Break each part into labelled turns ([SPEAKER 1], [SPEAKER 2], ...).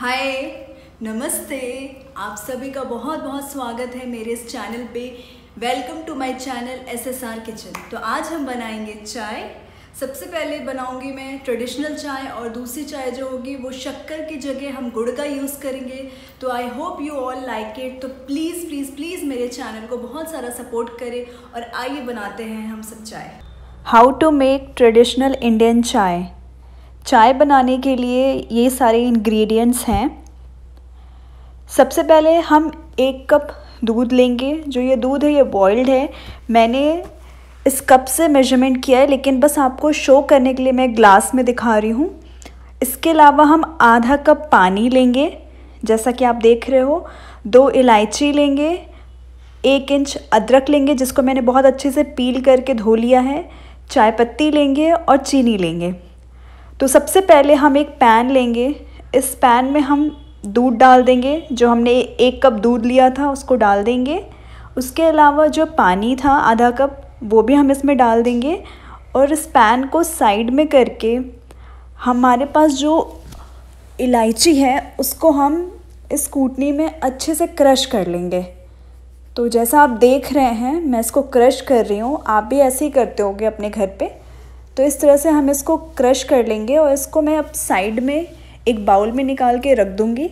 [SPEAKER 1] हाय नमस्ते आप सभी का बहुत बहुत स्वागत है मेरे इस चैनल पे welcome to my channel SSR kitchen तो आज हम बनाएंगे चाय सबसे पहले बनाऊंगी मैं ट्रेडिशनल चाय और दूसरी चाय जो होगी वो शक्कर की जगह हम गुड़ का यूज़ करेंगे तो I hope you all like it तो प्लीज़ प्लीज़ प्लीज़ मेरे चैनल को बहुत सारा सपोर्ट करें और आइए बनाते हैं हम सब चाय how to make traditional Indian chai चाय बनाने के लिए ये सारे इंग्रेडिएंट्स हैं सबसे पहले हम एक कप दूध लेंगे जो ये दूध है ये बॉइल्ड है मैंने इस कप से मेजरमेंट किया है लेकिन बस आपको शो करने के लिए मैं ग्लास में दिखा रही हूँ इसके अलावा हम आधा कप पानी लेंगे जैसा कि आप देख रहे हो दो इलायची लेंगे एक इंच अदरक लेंगे जिसको मैंने बहुत अच्छे से पील करके धो लिया है चाय पत्ती लेंगे और चीनी लेंगे तो सबसे पहले हम एक पैन लेंगे इस पैन में हम दूध डाल देंगे जो हमने एक कप दूध लिया था उसको डाल देंगे उसके अलावा जो पानी था आधा कप वो भी हम इसमें डाल देंगे और इस पैन को साइड में करके हमारे पास जो इलायची है उसको हम इस कूटनी में अच्छे से क्रश कर लेंगे तो जैसा आप देख रहे हैं मैं इसको क्रश कर रही हूँ आप भी ऐसे ही करते होगे अपने घर पे तो इस तरह से हम इसको क्रश कर लेंगे और इसको मैं अब साइड में एक बाउल में निकाल के रख दूँगी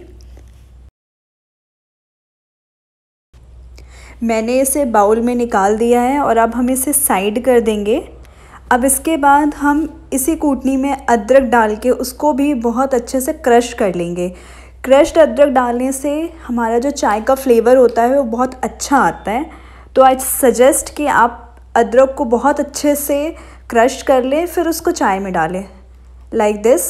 [SPEAKER 1] मैंने इसे बाउल में निकाल दिया है और अब हम इसे साइड कर देंगे अब इसके बाद हम इसी कूटनी में अदरक डाल के उसको भी बहुत अच्छे से क्रश कर लेंगे क्रश्ड अदरक डालने से हमारा जो चाय का फ्लेवर होता है वो बहुत अच्छा आता है तो आई सजेस्ट कि आप अदरक को बहुत अच्छे से क्रश कर लें फिर उसको चाय में डालें लाइक दिस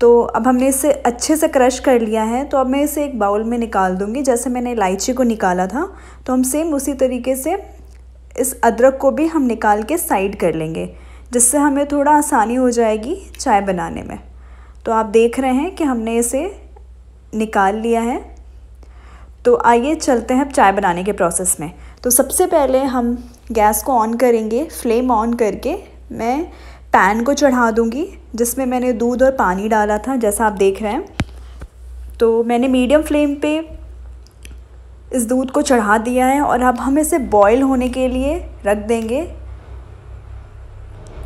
[SPEAKER 1] तो अब हमने इसे अच्छे से क्रश कर लिया है तो अब मैं इसे एक बाउल में निकाल दूँगी जैसे मैंने इलायची को निकाला था तो हम सेम उसी तरीके से इस अदरक को भी हम निकाल के साइड कर लेंगे जिससे हमें थोड़ा आसानी हो जाएगी चाय बनाने में तो आप देख रहे हैं कि हमने इसे निकाल लिया है तो आइए चलते हैं अब चाय बनाने के प्रोसेस में तो सबसे पहले हम गैस को ऑन करेंगे फ्लेम ऑन करके मैं पैन को चढ़ा दूँगी जिसमें मैंने दूध और पानी डाला था जैसा आप देख रहे हैं तो मैंने मीडियम फ्लेम पे इस दूध को चढ़ा दिया है और अब हम इसे बॉईल होने के लिए रख देंगे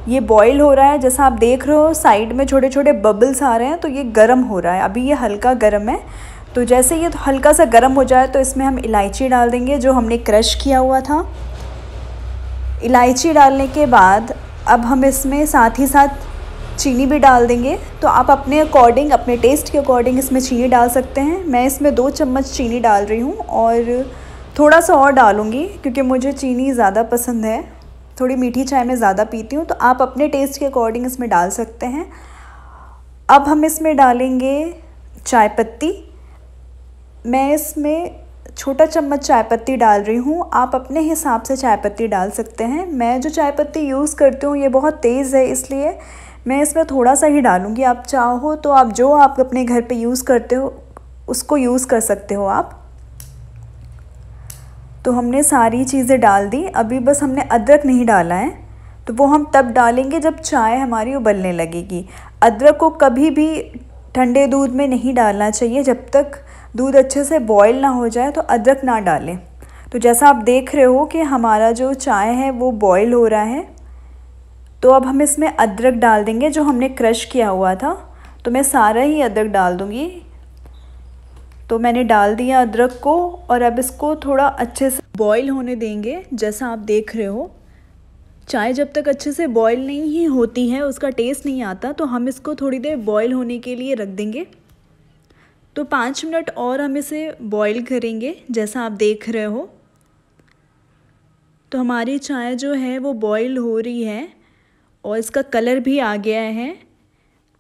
[SPEAKER 1] ये बॉईल हो रहा है जैसा आप देख रहे हो साइड में छोटे छोटे बबल्स आ रहे हैं तो ये गर्म हो रहा है अभी ये हल्का गर्म है तो जैसे ये तो हल्का सा गर्म हो जाए तो इसमें हम इलायची डाल देंगे जो हमने क्रश किया हुआ था इलायची डालने के बाद अब हम इसमें साथ ही साथ चीनी भी डाल देंगे तो आप अपने अकॉर्डिंग अपने टेस्ट के अकॉर्डिंग इसमें चीनी डाल सकते हैं मैं इसमें दो चम्मच चीनी डाल रही हूँ और थोड़ा सा और डालूँगी क्योंकि मुझे चीनी ज़्यादा पसंद है थोड़ी मीठी चाय में ज़्यादा पीती हूँ तो आप अपने टेस्ट के अकॉर्डिंग इसमें डाल सकते हैं अब हम इसमें डालेंगे चाय पत्ती मैं इसमें छोटा चम्मच चाय पत्ती डाल रही हूँ आप अपने हिसाब से चाय पत्ती डाल सकते हैं मैं जो चाय पत्ती यूज़ करती हूँ ये बहुत तेज़ है इसलिए मैं इसमें थोड़ा सा ही डालूँगी आप चाहो तो आप जो आप अपने घर पे यूज़ करते हो उसको यूज़ कर सकते हो आप तो हमने सारी चीज़ें डाल दी अभी बस हमने अदरक नहीं डाला है तो वो हम तब डालेंगे जब चाय हमारी उबलने लगेगी अदरक को कभी भी ठंडे दूध में नहीं डालना चाहिए जब तक दूध अच्छे से बॉयल ना हो जाए तो अदरक ना डालें तो जैसा आप देख रहे हो कि हमारा जो चाय है वो बॉयल हो रहा है तो अब हम इसमें अदरक डाल देंगे जो हमने क्रश किया हुआ था तो मैं सारा ही अदरक डाल दूँगी तो मैंने डाल दिया अदरक को और अब इसको थोड़ा अच्छे से बॉयल होने देंगे जैसा आप देख रहे हो चाय जब तक अच्छे से बॉयल नहीं ही होती है उसका टेस्ट नहीं आता तो हम इसको थोड़ी देर बॉयल होने के लिए रख देंगे तो पाँच मिनट और हम इसे बॉईल करेंगे जैसा आप देख रहे हो तो हमारी चाय जो है वो बॉईल हो रही है और इसका कलर भी आ गया है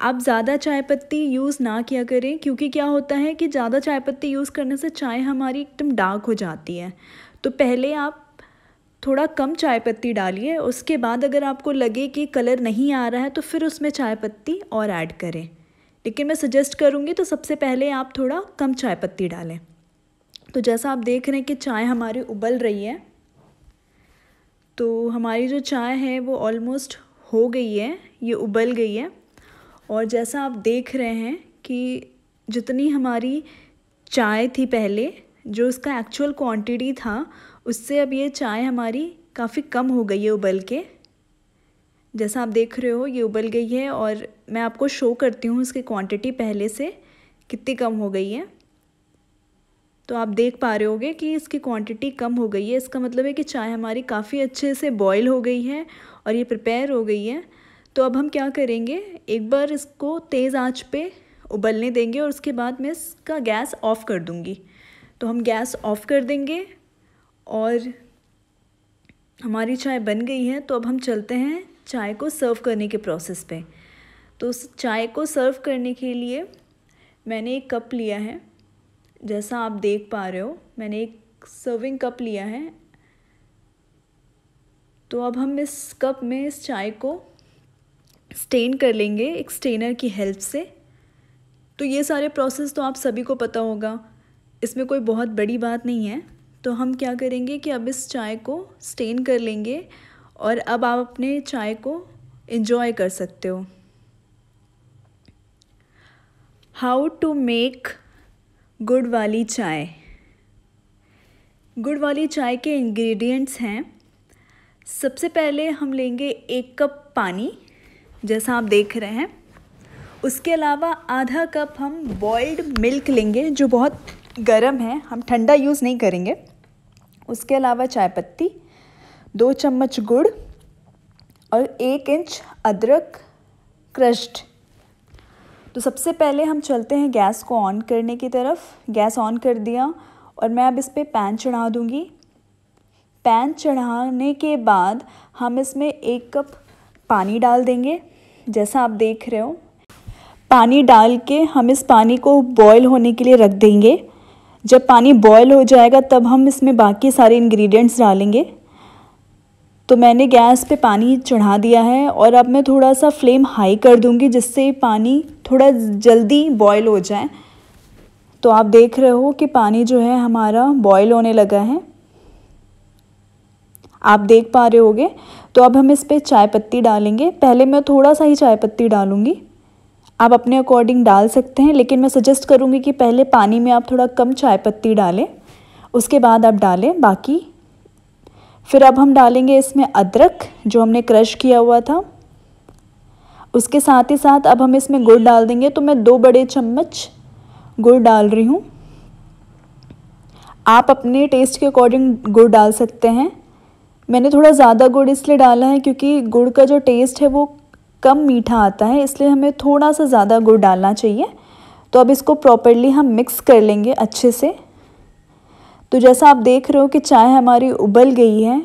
[SPEAKER 1] आप ज़्यादा चाय पत्ती यूज़ ना किया करें क्योंकि क्या होता है कि ज़्यादा चाय पत्ती यूज़ करने से चाय हमारी एकदम डार्क हो जाती है तो पहले आप थोड़ा कम चाय पत्ती डालिए उसके बाद अगर आपको लगे कि कलर नहीं आ रहा है तो फिर उसमें चाय पत्ती और ऐड करें लेकिन मैं सजेस्ट करूँगी तो सबसे पहले आप थोड़ा कम चाय पत्ती डालें तो जैसा आप देख रहे हैं कि चाय हमारी उबल रही है तो हमारी जो चाय है वो ऑलमोस्ट हो गई है ये उबल गई है और जैसा आप देख रहे हैं कि जितनी हमारी चाय थी पहले जो उसका एक्चुअल क्वांटिटी था उससे अब ये चाय हमारी काफ़ी कम हो गई है उबल के जैसा आप देख रहे हो ये उबल गई है और मैं आपको शो करती हूँ इसकी क्वांटिटी पहले से कितनी कम हो गई है तो आप देख पा रहे होगे कि इसकी क्वांटिटी कम हो गई है इसका मतलब है कि चाय हमारी काफ़ी अच्छे से बॉयल हो गई है और ये प्रिपेयर हो गई है तो अब हम क्या करेंगे एक बार इसको तेज़ आँच पर उबलने देंगे और उसके बाद मैं इसका गैस ऑफ़ कर दूँगी तो हम गैस ऑफ़ कर देंगे और हमारी चाय बन गई है तो अब हम चलते हैं चाय को सर्व करने के प्रोसेस पे तो उस चाय को सर्व करने के लिए मैंने एक कप लिया है जैसा आप देख पा रहे हो मैंने एक सर्विंग कप लिया है तो अब हम इस कप में इस चाय को स्टेन कर लेंगे एक स्टेनर की हेल्प से तो ये सारे प्रोसेस तो आप सभी को पता होगा इसमें कोई बहुत बड़ी बात नहीं है तो हम क्या करेंगे कि अब इस चाय को स्टेन कर लेंगे और अब आप अपने चाय को इन्जॉय कर सकते हो हाउ टू मेक गुड़ वाली चाय गुड़ वाली चाय के इंग्रेडिएंट्स हैं सबसे पहले हम लेंगे एक कप पानी जैसा आप देख रहे हैं उसके अलावा आधा कप हम बॉइल्ड मिल्क लेंगे जो बहुत गर्म है हम ठंडा यूज़ नहीं करेंगे उसके अलावा चाय पत्ती दो चम्मच गुड़ और एक इंच अदरक क्रश्ड तो सबसे पहले हम चलते हैं गैस को ऑन करने की तरफ गैस ऑन कर दिया और मैं अब इस पर पैन चढ़ा दूँगी पैन चढ़ाने के बाद हम इसमें एक कप पानी डाल देंगे जैसा आप देख रहे हो पानी डाल के हम इस पानी को बॉयल होने के लिए रख देंगे जब पानी बॉयल हो जाएगा तब हम इसमें बाकी सारे इंग्रेडिएंट्स डालेंगे तो मैंने गैस पे पानी चढ़ा दिया है और अब मैं थोड़ा सा फ्लेम हाई कर दूंगी जिससे पानी थोड़ा जल्दी बॉयल हो जाए तो आप देख रहे हो कि पानी जो है हमारा बॉयल होने लगा है आप देख पा रहे होगे तो अब हम इस पर चाय पत्ती डालेंगे पहले मैं थोड़ा सा ही चाय पत्ती डालूँगी आप अपने अकॉर्डिंग डाल सकते हैं लेकिन मैं सजेस्ट करूँगी कि पहले पानी में आप थोड़ा कम चाय पत्ती डालें उसके बाद आप डालें बाकी फिर अब हम डालेंगे इसमें अदरक जो हमने क्रश किया हुआ था उसके साथ ही साथ अब हम इसमें गुड़ डाल देंगे तो मैं दो बड़े चम्मच गुड़ डाल रही हूँ आप अपने टेस्ट के अकॉर्डिंग गुड़ डाल सकते हैं मैंने थोड़ा ज़्यादा गुड़ इसलिए डाला है क्योंकि गुड़ का जो टेस्ट है वो कम मीठा आता है इसलिए हमें थोड़ा सा ज़्यादा गुड़ डालना चाहिए तो अब इसको प्रॉपरली हम मिक्स कर लेंगे अच्छे से तो जैसा आप देख रहे हो कि चाय हमारी उबल गई है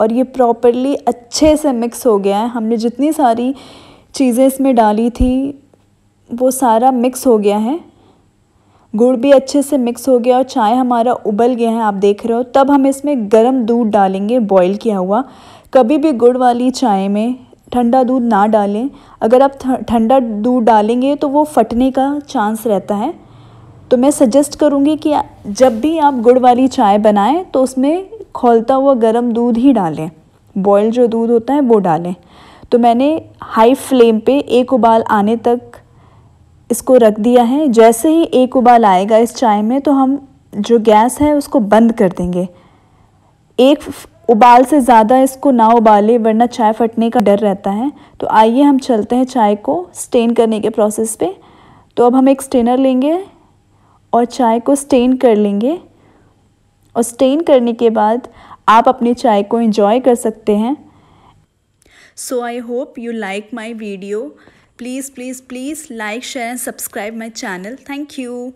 [SPEAKER 1] और ये प्रॉपरली अच्छे से मिक्स हो गया है हमने जितनी सारी चीज़ें इसमें डाली थी वो सारा मिक्स हो गया है गुड़ भी अच्छे से मिक्स हो गया और चाय हमारा उबल गया है आप देख रहे हो तब हम इसमें गर्म दूध डालेंगे बॉईल किया हुआ कभी भी गुड़ वाली चाय में ठंडा दूध ना डालें अगर आप ठंडा दूध डालेंगे तो वो फटने का चांस रहता है तो मैं सजेस्ट करूँगी कि जब भी आप गुड़ वाली चाय बनाएं तो उसमें खोलता हुआ गर्म दूध ही डालें बॉयल जो दूध होता है वो डालें तो मैंने हाई फ्लेम पे एक उबाल आने तक इसको रख दिया है जैसे ही एक उबाल आएगा इस चाय में तो हम जो गैस है उसको बंद कर देंगे एक उबाल से ज़्यादा इसको ना उबाले वरना चाय फटने का डर रहता है तो आइए हम चलते हैं चाय को स्टेन करने के प्रोसेस पे तो अब हम एक स्टेनर लेंगे और चाय को स्टेन कर लेंगे और स्टेन करने के बाद आप अपनी चाय को इंजॉय कर सकते हैं so I hope you like my video please please please like share and subscribe my channel thank you